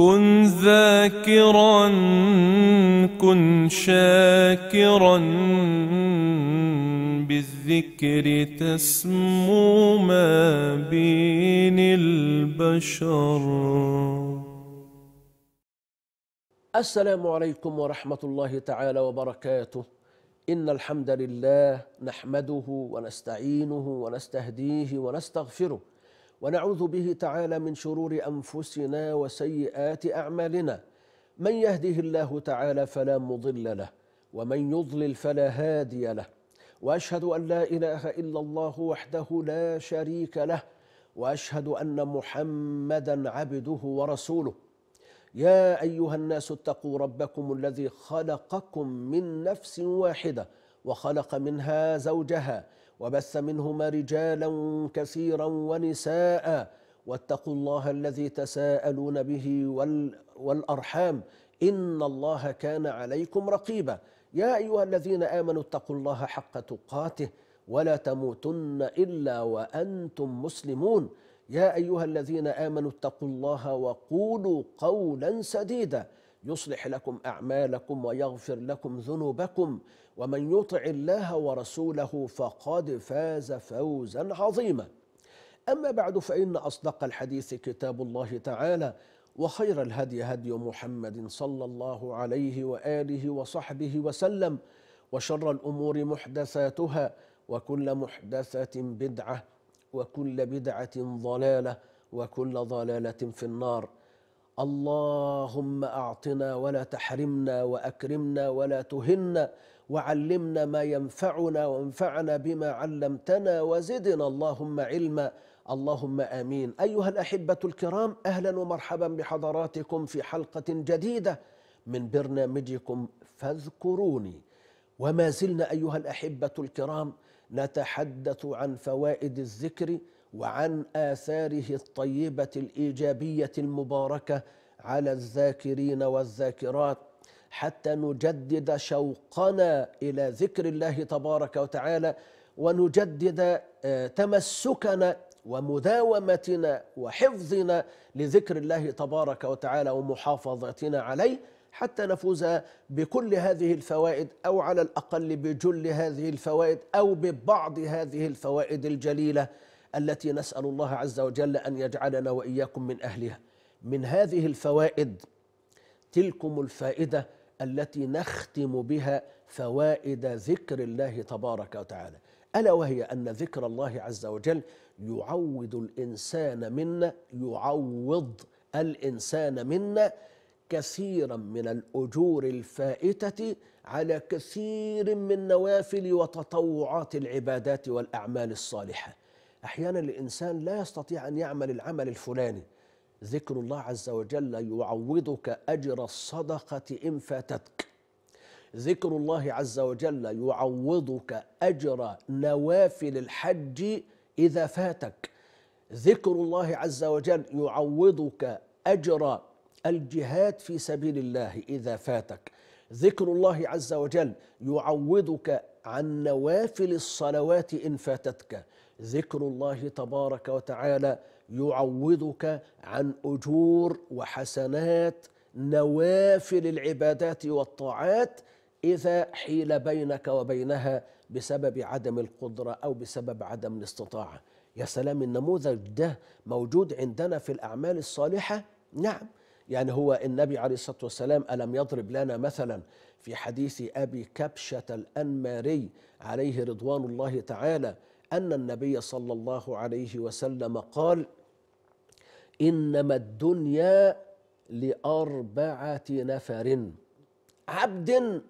كن ذاكرا كن شاكرا بالذكر تسمو ما بين البشر السلام عليكم ورحمه الله تعالى وبركاته ان الحمد لله نحمده ونستعينه ونستهديه ونستغفره ونعوذ به تعالى من شرور أنفسنا وسيئات أعمالنا من يهده الله تعالى فلا مضل له ومن يضلل فلا هادي له واشهد ان لا اله الا الله وحده لا شريك له واشهد ان محمدا عبده ورسوله يا ايها الناس اتقوا ربكم الذي خلقكم من نفس واحده وخلق منها زوجها وبث منهما رجالا كثيرا ونساء واتقوا الله الذي تساءلون به والارحام ان الله كان عليكم رقيبا يا ايها الذين امنوا اتقوا الله حق تقاته ولا تموتن الا وانتم مسلمون يا ايها الذين امنوا اتقوا الله وقولوا قولا سديدا يصلح لكم اعمالكم ويغفر لكم ذنوبكم ومن يطع الله ورسوله فقد فاز فوزا عظيما اما بعد فان اصدق الحديث كتاب الله تعالى وخير الهدي هدي محمد صلى الله عليه واله وصحبه وسلم وشر الامور محدثاتها وكل محدثه بدعه وكل بدعه ضلاله وكل ضلاله في النار اللهم اعطنا ولا تحرمنا واكرمنا ولا تهنا وعلمنا ما ينفعنا وانفعنا بما علمتنا وزدنا اللهم علما اللهم امين ايها الاحبه الكرام اهلا ومرحبا بحضراتكم في حلقه جديده من برنامجكم فاذكروني وما زلنا ايها الاحبه الكرام نتحدث عن فوائد الذكر وعن آثاره الطيبة الإيجابية المباركة على الذاكرين والذاكرات حتى نجدد شوقنا إلى ذكر الله تبارك وتعالى ونجدد آه، تمسكنا ومداومتنا وحفظنا لذكر الله تبارك وتعالى ومحافظتنا عليه حتى نفوز بكل هذه الفوائد او على الاقل بجل هذه الفوائد او ببعض هذه الفوائد الجليله التي نسأل الله عز وجل أن يجعلنا وإياكم من أهلها من هذه الفوائد تلكم الفائدة التي نختم بها فوائد ذكر الله تبارك وتعالى ألا وهي أن ذكر الله عز وجل يعوض الإنسان منا يعوض الإنسان منا كثيرا من الأجور الفائتة على كثير من نوافل وتطوعات العبادات والأعمال الصالحة أحيانا الإنسان لا يستطيع أن يعمل العمل الفلاني ذكر الله عز وجل يعوضك أجر الصدقة إن فاتتك ذكر الله عز وجل يعوضك أجر نوافل الحج إذا فاتك ذكر الله عز وجل يعوضك أجر الجهاد في سبيل الله إذا فاتك ذكر الله عز وجل يعوضك عن نوافل الصلوات إن فاتتك ذكر الله تبارك وتعالى يعوضك عن اجور وحسنات نوافل العبادات والطاعات اذا حيل بينك وبينها بسبب عدم القدره او بسبب عدم الاستطاعه يا سلام النموذج ده موجود عندنا في الاعمال الصالحه نعم يعني هو النبي عليه الصلاه والسلام الم يضرب لنا مثلا في حديث ابي كبشه الانماري عليه رضوان الله تعالى أن النبي صلى الله عليه وسلم قال إنما الدنيا لأربعة نفر عبد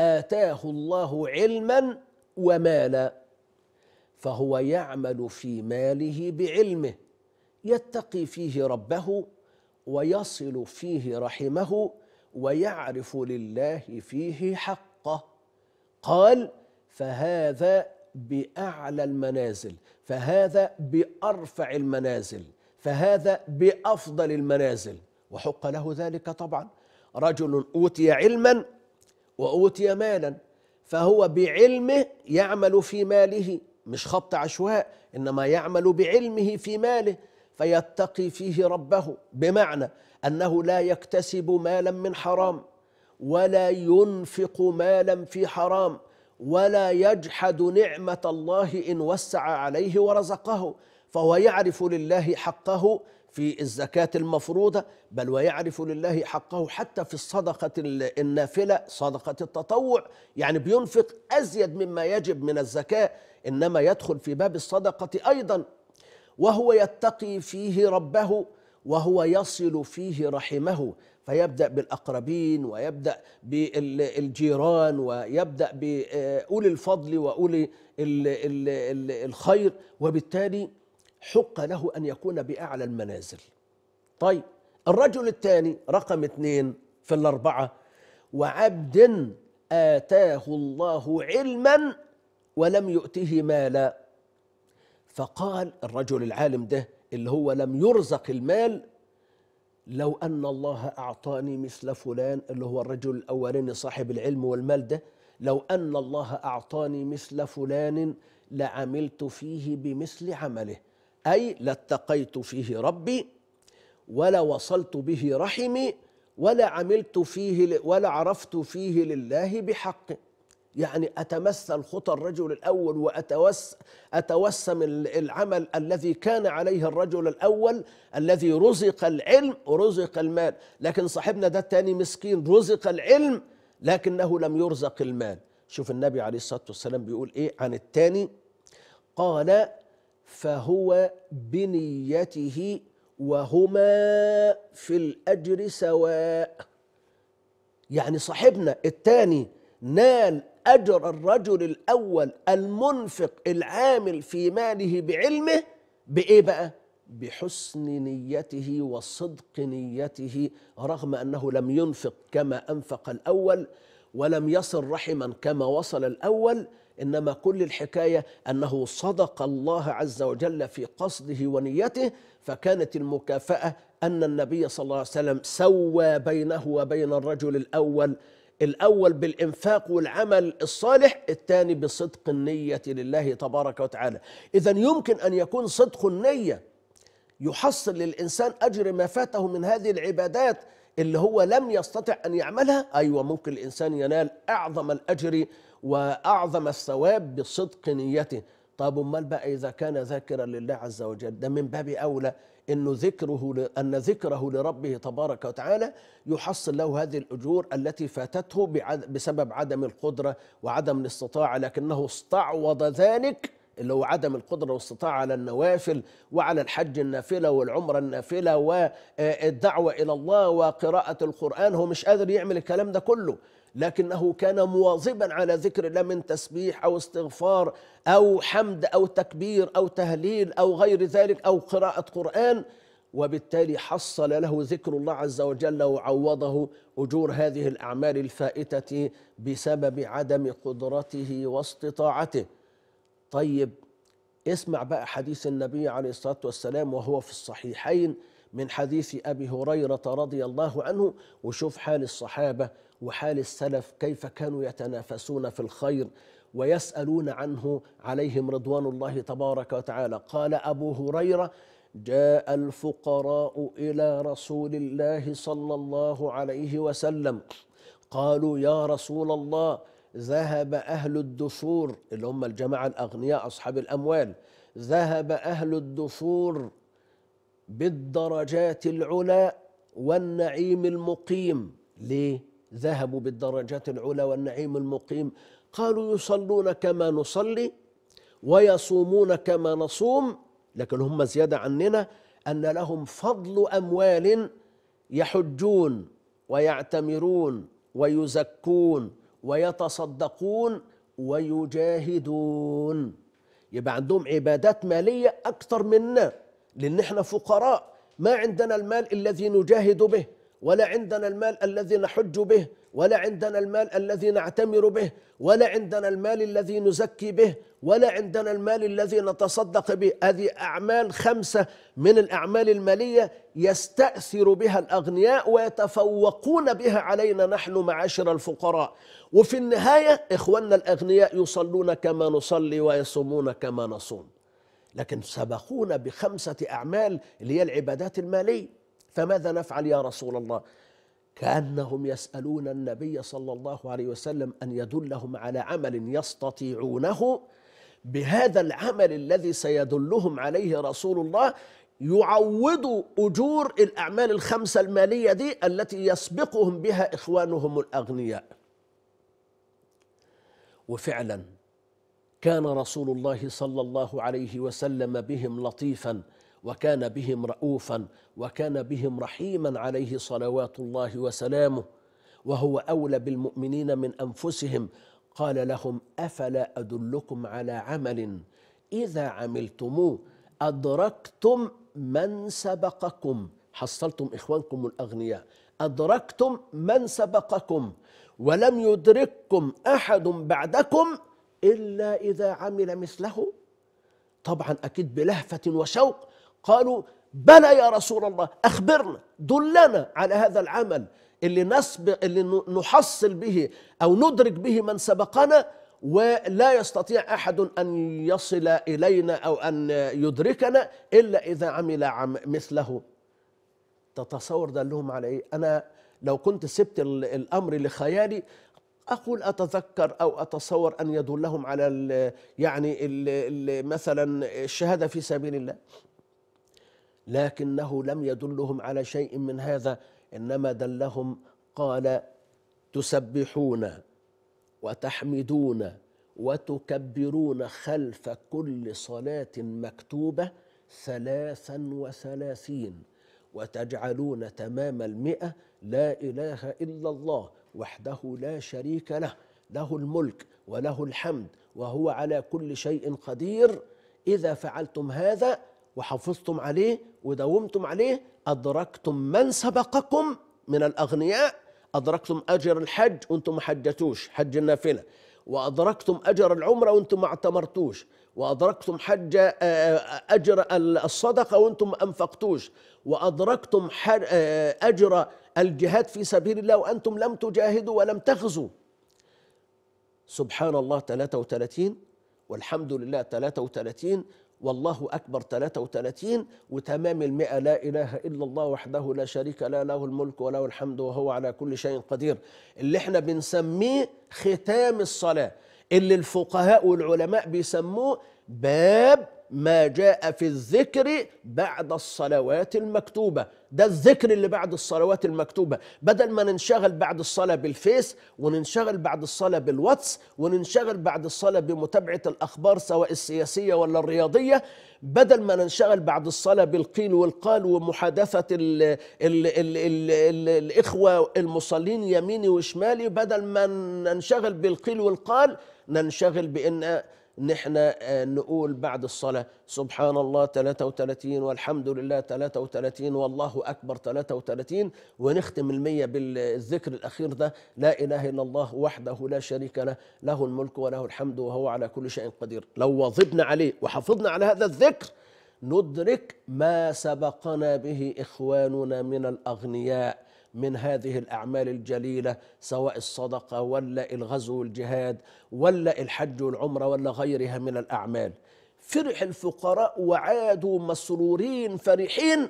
آتاه الله علما ومالا فهو يعمل في ماله بعلمه يتقي فيه ربه ويصل فيه رحمه ويعرف لله فيه حقه قال فهذا بأعلى المنازل فهذا بأرفع المنازل فهذا بأفضل المنازل وحق له ذلك طبعا رجل أوتي علما وأوتي مالا فهو بعلمه يعمل في ماله مش خبط عشواء إنما يعمل بعلمه في ماله فيتقي فيه ربه بمعنى أنه لا يكتسب مالا من حرام ولا ينفق مالا في حرام ولا يجحد نعمة الله إن وسع عليه ورزقه فهو يعرف لله حقه في الزكاة المفروضة بل ويعرف لله حقه حتى في الصدقة النافلة صدقة التطوع يعني بينفق أزيد مما يجب من الزكاة إنما يدخل في باب الصدقة أيضا وهو يتقي فيه ربه وهو يصل فيه رحمه فيبدأ بالأقربين ويبدأ بالجيران ويبدأ بأولي الفضل وأولي الخير وبالتالي حق له أن يكون بأعلى المنازل طيب الرجل الثاني رقم اثنين في الأربعة وعبد آتاه الله علما ولم يؤته مالا فقال الرجل العالم ده اللي هو لم يرزق المال لو أن الله أعطاني مثل فلان اللي هو الرجل الأولاني صاحب العلم والمال ده لو أن الله أعطاني مثل فلان لعملت فيه بمثل عمله أي لاتقيت فيه ربي ولا وصلت به رحمي ولا عملت فيه ولا عرفت فيه لله بحقه يعني أتمثل خطى الرجل الأول وأتوس أتوسم العمل الذي كان عليه الرجل الأول الذي رزق العلم ورزق المال لكن صاحبنا ده الثاني مسكين رزق العلم لكنه لم يرزق المال شوف النبي عليه الصلاة والسلام بيقول إيه عن الثاني قال فهو بنيته وهما في الأجر سواء يعني صاحبنا الثاني نال أجر الرجل الأول المنفق العامل في ماله بعلمه بإيه بقى؟ بحسن نيته وصدق نيته رغم أنه لم ينفق كما أنفق الأول ولم يصل رحما كما وصل الأول إنما كل الحكاية أنه صدق الله عز وجل في قصده ونيته فكانت المكافأة أن النبي صلى الله عليه وسلم سوى بينه وبين الرجل الأول الأول بالإنفاق والعمل الصالح الثاني بصدق النية لله تبارك وتعالى إذا يمكن أن يكون صدق النية يحصل للإنسان أجر ما فاته من هذه العبادات اللي هو لم يستطع أن يعملها أيوة ممكن الإنسان ينال أعظم الأجر وأعظم الثواب بصدق نيته طب امال بقى اذا كان ذاكرا لله عز وجل ده من باب اولى انه ذكره ان ذكره لربه تبارك وتعالى يحصل له هذه الاجور التي فاتته بسبب عدم القدره وعدم الاستطاعه لكنه استعوض ذلك اللي هو عدم القدرة والاستطاعة على النوافل وعلى الحج النافلة والعمرة النافلة والدعوة آه، إلى الله وقراءة القرآن هو مش قادر يعمل الكلام ده كله لكنه كان مواظبا على ذكر الله من تسبيح أو استغفار أو حمد أو تكبير أو تهليل أو غير ذلك أو قراءة قرآن وبالتالي حصل له ذكر الله عز وجل وعوضه أجور هذه الأعمال الفائتة بسبب عدم قدرته واستطاعته طيب اسمع بقى حديث النبي عليه الصلاة والسلام وهو في الصحيحين من حديث أبي هريرة رضي الله عنه وشوف حال الصحابة وحال السلف كيف كانوا يتنافسون في الخير ويسألون عنه عليهم رضوان الله تبارك وتعالى قال أبو هريرة جاء الفقراء إلى رسول الله صلى الله عليه وسلم قالوا يا رسول الله ذهب أهل الدثور اللي هم الجماعة الأغنياء أصحاب الأموال ذهب أهل الدثور بالدرجات العلى والنعيم المقيم ليه؟ ذهبوا بالدرجات العلى والنعيم المقيم قالوا يصلون كما نصلي ويصومون كما نصوم لكن هم زيادة عننا أن لهم فضل أموال يحجون ويعتمرون ويزكون ويتصدقون ويجاهدون يبقى عندهم عبادات مالية أكثر منا لأن احنا فقراء ما عندنا المال الذي نجاهد به ولا عندنا المال الذي نحج به ولا عندنا المال الذي نعتمر به ولا عندنا المال الذي نزكي به ولا عندنا المال الذي نتصدق به هذه أعمال خمسة من الأعمال المالية يستأثر بها الأغنياء ويتفوقون بها علينا نحن معاشر الفقراء وفي النهاية إخواننا الأغنياء يصلون كما نصلي ويصومون كما نصوم لكن سبقونا بخمسة أعمال اللي هي العبادات المالية فماذا نفعل يا رسول الله كانهم يسالون النبي صلى الله عليه وسلم ان يدلهم على عمل يستطيعونه بهذا العمل الذي سيدلهم عليه رسول الله يعوضوا اجور الاعمال الخمسه الماليه دي التي يسبقهم بها اخوانهم الاغنياء وفعلا كان رسول الله صلى الله عليه وسلم بهم لطيفا وكان بهم رؤوفا وكان بهم رحيما عليه صلوات الله وسلامه وهو اولى بالمؤمنين من انفسهم قال لهم افلا ادلكم على عمل اذا عملتموه ادركتم من سبقكم حصلتم اخوانكم الاغنياء ادركتم من سبقكم ولم يدرككم احد بعدكم الا اذا عمل مثله طبعا اكيد بلهفه وشوق قالوا بلى يا رسول الله أخبرنا دلنا على هذا العمل اللي, نسبق اللي نحصل به أو ندرك به من سبقنا ولا يستطيع أحد أن يصل إلينا أو أن يدركنا إلا إذا عمل عم مثله تتصور ده لهم على إيه أنا لو كنت سبت الأمر لخيالي أقول أتذكر أو أتصور أن يدلهم على الـ يعني الـ مثلا الشهادة في سبيل الله لكنه لم يدلهم على شيء من هذا انما دلهم قال تسبحون وتحمدون وتكبرون خلف كل صلاه مكتوبه ثلاثا وثلاثين وتجعلون تمام المئه لا اله الا الله وحده لا شريك له له الملك وله الحمد وهو على كل شيء قدير اذا فعلتم هذا وحافظتم عليه وداومتم عليه أدركتم من سبقكم من الأغنياء أدركتم أجر الحج وأنتم ما حجتوش حج النافلة وأدركتم أجر العمرة وأنتم ما اعتمرتوش وأدركتم حج آه، آه، أجر الصدقة وأنتم ما أنفقتوش وأدركتم آه، أجر الجهاد في سبيل الله وأنتم لم تجاهدوا ولم تغزوا سبحان الله 33 والحمد لله 33 والله أكبر 33 وتمام المئة لا إله إلا الله وحده لا شريك لا له الملك وله الحمد وهو على كل شيء قدير اللي احنا بنسميه ختام الصلاة اللي الفقهاء والعلماء بيسموه باب ما جاء في الذكر بعد الصلوات المكتوبة ده الذكر اللي بعد الصلوات المكتوبة بدل ما ننشغل بعد الصلاة بالفيس وننشغل بعد الصلاة بالواتس وننشغل بعد الصلاة بمتابعة الأخبار سواء السياسية ولا الرياضية بدل ما ننشغل بعد الصلاة بالقيل والقال ومحادثة الـ الـ الـ الـ الـ الإخوة المصلين يميني وشمالي بدل ما ننشغل بالقيل والقال ننشغل بأن نحن آه، نقول بعد الصلاه سبحان الله 33 والحمد لله 33 والله اكبر 33 ونختم المية بالذكر الاخير ده لا اله الا الله وحده لا شريك له له الملك وله الحمد وهو على كل شيء قدير لو واظبنا عليه وحافظنا على هذا الذكر ندرك ما سبقنا به اخواننا من الاغنياء من هذه الأعمال الجليلة سواء الصدقة ولا الغزو والجهاد ولا الحج والعمرة ولا غيرها من الأعمال فرح الفقراء وعادوا مسرورين فرحين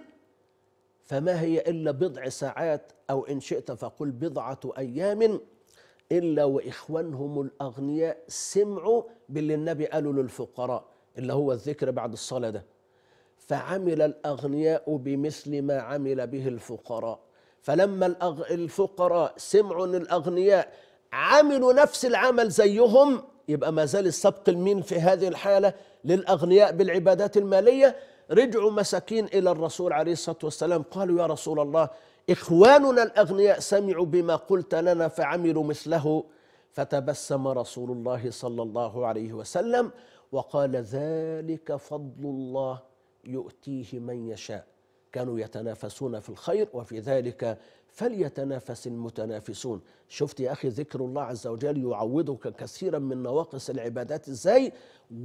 فما هي إلا بضع ساعات أو إن شئت فقل بضعة أيام إلا وإخوانهم الأغنياء سمعوا باللي النبي قاله للفقراء اللي هو الذكر بعد الصلاة ده فعمل الأغنياء بمثل ما عمل به الفقراء فلما الأغ... الفقراء سمعوا ان الاغنياء عملوا نفس العمل زيهم يبقى ما زال السبق لمين في هذه الحاله للاغنياء بالعبادات الماليه رجعوا مساكين الى الرسول عليه الصلاه والسلام قالوا يا رسول الله اخواننا الاغنياء سمعوا بما قلت لنا فعملوا مثله فتبسم رسول الله صلى الله عليه وسلم وقال ذلك فضل الله يؤتيه من يشاء كانوا يتنافسون في الخير وفي ذلك فليتنافس المتنافسون شفت يا أخي ذكر الله عز وجل يعوضك كثيرا من نواقص العبادات إزاي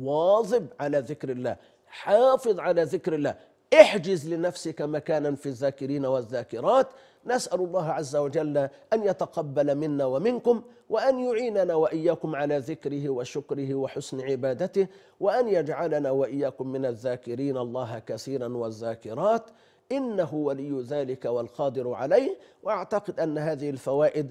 واظب على ذكر الله حافظ على ذكر الله احجز لنفسك مكانا في الذاكرين والذاكرات نسأل الله عز وجل أن يتقبل منا ومنكم وأن يعيننا وإياكم على ذكره وشكره وحسن عبادته وأن يجعلنا وإياكم من الذاكرين الله كثيرا والذاكرات إنه ولي ذلك والقادر عليه وأعتقد أن هذه الفوائد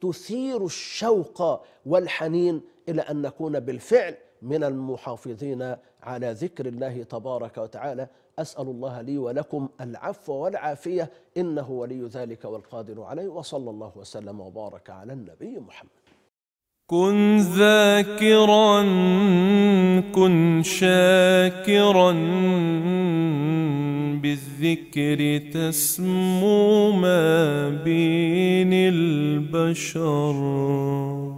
تثير الشوق والحنين إلى أن نكون بالفعل من المحافظين على ذكر الله تبارك وتعالى أسأل الله لي ولكم العفو والعافية إنه ولي ذلك والقادر عليه وصلى الله وسلم وبارك على النبي محمد كن ذاكرا كن شاكرا بالذكر تسمو ما بين البشر